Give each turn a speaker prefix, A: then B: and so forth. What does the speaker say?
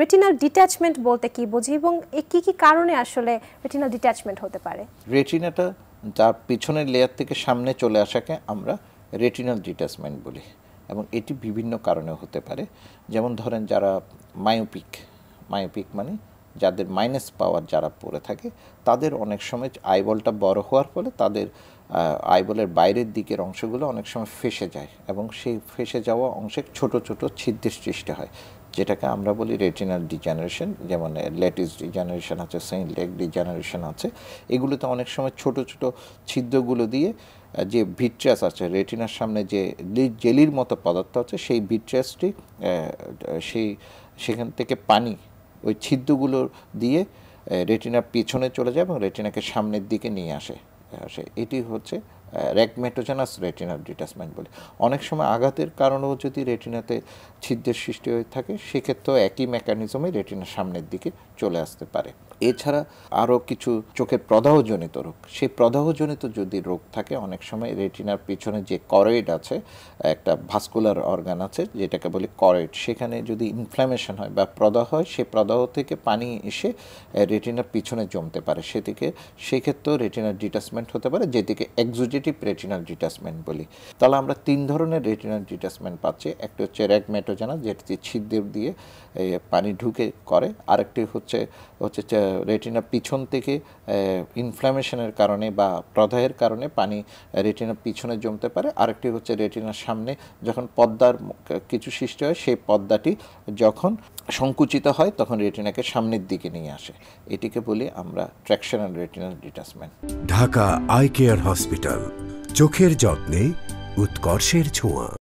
A: retinal detachment বলতে কি বুঝি এবং কি কি কারণে আসলে রেটিনাল ডিট্যাচমেন্ট হতে পারে রেটিনাটা যার পিছনের লেয়ার থেকে সামনে চলে আসাকে আমরা রেটিনাল ডিট্যাচমেন্ট বলি এবং এটি বিভিন্ন কারণে হতে পারে যেমন ধরেন যারা মায়োপিক মায়োপিক মানে যাদের মাইনাস পাওয়ার যারা পড়ে থাকে তাদের অনেক সময় আইবলটা বড় হওয়ার ফলে তাদের আইবলের বাইরের দিকের অংশগুলো অনেক সময় ফেসে যায় এবং সেই ফেসে যাওয়া অংশে ছোট ছোট ছিদ্রের সৃষ্টি হয় যেটাকে আমরা বলি রেটিনাল ডিজেনারেশন যেমন লেটিস ডিজেনারেশন আছে সেন্ট লেগ ডিজেনারেশন আছে এগুলোতে অনেক সময় ছোট ছোট ছিদ্রগুলো দিয়ে যে ভিট্রাস আছে রেটিনার সামনে যে জেলির মতো পদার্থ আছে সেই ভিট্রাসটি সেই সেখান থেকে পানি ওই ছিদ্রগুলো দিয়ে রেটিনার পিছনে চলে যায় এবং রেটিনাকে সামনের দিকে নিয়ে আসে আসে এটি হচ্ছে র্যাকমেটোজেনাস রেটিনাল ডিটাচমেন্ট বলে অনেক সময় আঘাতের কারণেও যদি রেটিনাতে ছিদ্রের সৃষ্টি হয়ে থাকে সেক্ষেত্রেও একই মেকানিজমে রেটিনার সামনের দিকে চলে আসতে পারে এছাড়া আরও কিছু চোখের প্রদাহজনিত রোগ সেই প্রদাহজনিত যদি রোগ থাকে অনেক সময় রেটিনার পিছনে যে করয়েড আছে একটা ভাস্কুলার অর্গান আছে যেটাকে বলি করয়েড সেখানে যদি ইনফ্ল্যামেশন হয় বা প্রদাহ হয় সে প্রদাহ থেকে পানি এসে রেটিনার পিছনে জমতে পারে সেদিকে সেক্ষেত্রেও রেটিনার ডিটাচমেন্ট হতে পারে যেদিকে একজুজি পজিটিভ রেটিনাল ডিটাচমেন্ট বলি তাহলে আমরা তিন ধরনের রেটিনাল ডিটাচমেন্ট পাচ্ছি একটি হচ্ছে র্যাগম্যাটোজেনা যেটি ছিদ্র দিয়ে পানি ঢুকে করে আরেকটি হচ্ছে হচ্ছে রেটিনা পিছন থেকে ইনফ্লামেশনের কারণে বা প্রদাহের কারণে পানি রেটিনা পিছনে জমতে পারে আরেকটি হচ্ছে রেটিনার সামনে যখন পদ্মার কিছু সৃষ্টি হয় সেই পদ্মাটি যখন সংকুচিত হয় তখন রেটিনাকে সামনের দিকে নিয়ে আসে এটিকে বলি আমরা tractional retinal detachment Dhaka eye care hospital চোখের যত্নে উৎকর্ষের ছোঁয়া